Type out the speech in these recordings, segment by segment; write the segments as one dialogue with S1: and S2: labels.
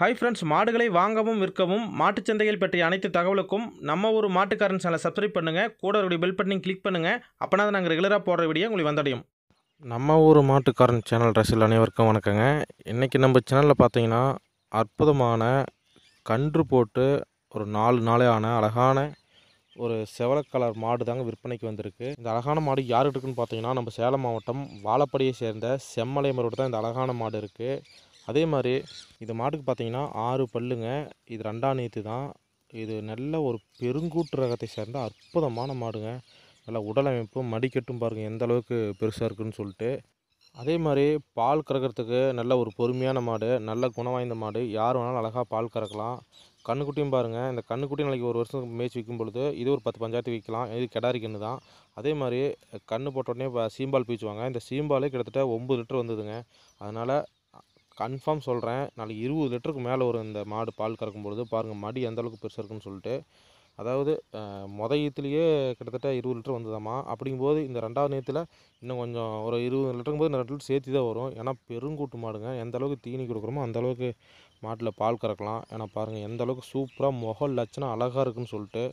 S1: hi friends மாடுகளை வாங்கவும் விற்கவும் மாட்டுச் சந்தைகள் பற்றிய அனைத்து தகவலுக்கும் நம்ம ஒரு மாட்டுக்காரன் சேனலை சப்ஸ்கிரைப் பண்ணுங்கள் கூட அவருடைய பெல் பட்டனையும் கிளிக் பண்ணுங்கள் அப்போனா தான் நாங்கள் ரெகுலராக போடுற வீடியோ உங்களுக்கு வந்தடையும் நம்ம ஊர் மாட்டுக்காரன் சேனல் ரசில் அனைவருக்கும் வணக்கங்க இன்றைக்கி நம்ம சேனலில் பார்த்தீங்கன்னா அற்புதமான கன்று போட்டு ஒரு நாலு நாளையான அழகான ஒரு செவலை கலர் மாடு தாங்க விற்பனைக்கு வந்திருக்கு இந்த அழகான மாடு யாருக்கு இருக்குன்னு பார்த்தீங்கன்னா நம்ம சேலம் மாவட்டம் வாழப்படியை சேர்ந்த செம்மலை மருவட்டு தான் இந்த அழகான மாடு இருக்குது அதே மாதிரி இது மாட்டுக்கு பார்த்தீங்கன்னா ஆறு பல்லுங்க இது ரெண்டாம் நேற்று தான் இது நல்ல ஒரு பெருங்கூட்டு ரகத்தை சேர்ந்த அற்புதமான மாடுங்க நல்லா உடல் மடிக்கட்டும் பாருங்கள் எந்த அளவுக்கு பெருசாக இருக்குன்னு சொல்லிட்டு அதே மாதிரி பால் கறக்கிறதுக்கு நல்ல ஒரு பொறுமையான மாடு நல்ல குணம் வாய்ந்த மாடு யார் வேணாலும் அழகாக பால் கறக்கலாம் கண்ணுக்குட்டியும் பாருங்கள் இந்த கண்ணுக்குட்டி நாளைக்கு ஒரு வருஷம் மேய்ச்சி விற்கும் பொழுது இது ஒரு பத்து பஞ்சாயத்து விற்கலாம் இது கிடாரி கன்று தான் அதே மாதிரி கன்று போட்ட உடனே சீம்பால் பீச்சுவாங்க இந்த சீம்பாலே கிட்டத்தட்ட ஒம்பது லிட்டர் வந்ததுங்க அதனால் கன்ஃபார்ம் சொல்கிறேன் நாளைக்கு இருபது லிட்டருக்கு மேலே ஒரு இந்த மாடு பால் கறக்கும் பொழுது பாருங்கள் மடி எந்தளவுக்கு பெருசாக இருக்குன்னு சொல்லிட்டு அதாவது மொத கிட்டத்தட்ட இருபது லிட்டர் வந்ததாம்மா அப்படிங்கும்போது இந்த ரெண்டாவது நேரத்தில் இன்னும் கொஞ்சம் ஒரு இருபது லிட்டருங்கும் போது ரெண்டு லிட்டர் சேர்த்து தான் வரும் ஏன்னா பெருங்கூட்டு மாடுங்க எந்த அளவுக்கு தீனி கொடுக்குறோமோ அந்த அளவுக்கு மாட்டில் பால் கறக்கலாம் ஏன்னா பாருங்கள் எந்த அளவுக்கு சூப்பராக முக லட்சணம் அழகாக இருக்குன்னு சொல்லிட்டு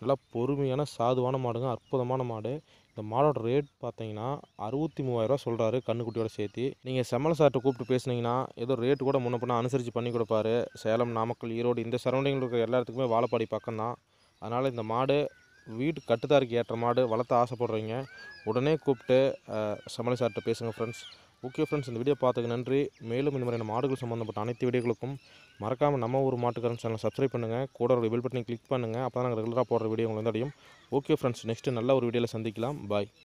S1: நல்லா பொறுமையான சாதுவான மாடுங்க அற்புதமான மாடு இந்த மாடோட ரேட் பார்த்தீங்கன்னா அறுபத்தி மூவாயிரரூவா சொல்கிறாரு கண்ணுக்குட்டியோட சேர்த்து நீங்கள் செம்மல சார்ட்டை கூப்பிட்டு பேசுனீங்கன்னா ஏதோ ரேட்டு கூட முன்ன பண்ண அனுசரித்து பண்ணி கொடுப்பாரு சேலம் நாமக்கல் ஈரோடு இந்த சரௌண்டிங்கில் இருக்கிற எல்லாத்துக்குமே வாழைப்பாடி வாழப்பாடி பக்கம்தான் அதனால் இந்த மாடு வீட்டு கட்டுத்தாருக்கு ஏற்ற மாடு வளர்த்த ஆசைப்படுறீங்க உடனே கூப்பிட்டு செம்மலை சார்கிட்ட பேசுங்கள் ஃப்ரெண்ட்ஸ் ஓகே ஃப்ரெண்ட்ஸ் இந்த வீடியோ பார்த்துக்கு நன்றி மேலும் இந்த மாதிரியான மாடுகள் சம்மந்தப்பட்ட அனைத்து வீடியோகளுக்கும் மறக்காமல் நம்ம ஒரு மாட்டுக்காரன் சேனல் சப்ஸ்கிரைப் பண்ணுங்கள் கூட ஒரு பெல் பட்டனை கிளிக் பண்ணுங்கள் அப்போ தான் நாங்கள் ரெகுலராக போடுற வீடியோ உங்களுக்கு வந்து அடையும் ஓகே ஃப்ரெண்ட்ஸ் நெக்ஸ்ட்டு நல்ல ஒரு வீடியோவில் சந்திக்கலாம் பாய்